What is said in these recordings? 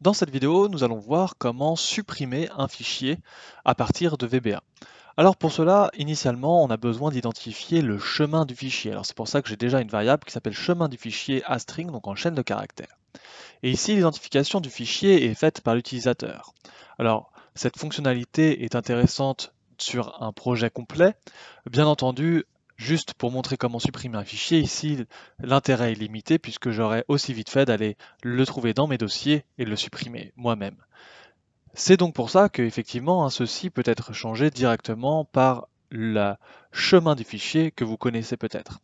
Dans cette vidéo, nous allons voir comment supprimer un fichier à partir de VBA. Alors pour cela, initialement, on a besoin d'identifier le chemin du fichier. Alors c'est pour ça que j'ai déjà une variable qui s'appelle chemin du fichier à string, donc en chaîne de caractères. Et ici, l'identification du fichier est faite par l'utilisateur. Alors, cette fonctionnalité est intéressante sur un projet complet. Bien entendu, Juste pour montrer comment supprimer un fichier, ici l'intérêt est limité puisque j'aurais aussi vite fait d'aller le trouver dans mes dossiers et le supprimer moi-même. C'est donc pour ça que effectivement hein, ceci peut être changé directement par le chemin du fichier que vous connaissez peut-être.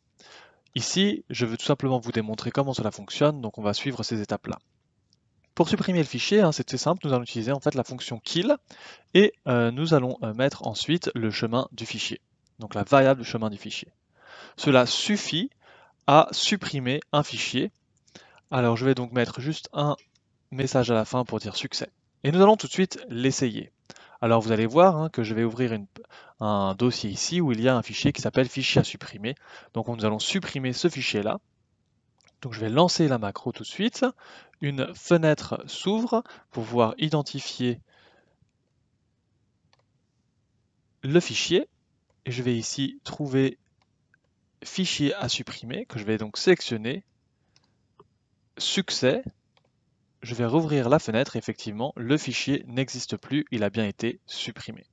Ici, je veux tout simplement vous démontrer comment cela fonctionne, donc on va suivre ces étapes-là. Pour supprimer le fichier, hein, c'est très simple, nous allons utiliser en fait la fonction kill et euh, nous allons euh, mettre ensuite le chemin du fichier donc la variable chemin du fichier. Cela suffit à supprimer un fichier. Alors je vais donc mettre juste un message à la fin pour dire succès. Et nous allons tout de suite l'essayer. Alors vous allez voir hein, que je vais ouvrir un dossier ici où il y a un fichier qui s'appelle fichier à supprimer. Donc nous allons supprimer ce fichier là. Donc je vais lancer la macro tout de suite. Une fenêtre s'ouvre pour pouvoir identifier le fichier je vais ici trouver fichier à supprimer, que je vais donc sélectionner. Succès. Je vais rouvrir la fenêtre. Effectivement, le fichier n'existe plus. Il a bien été supprimé.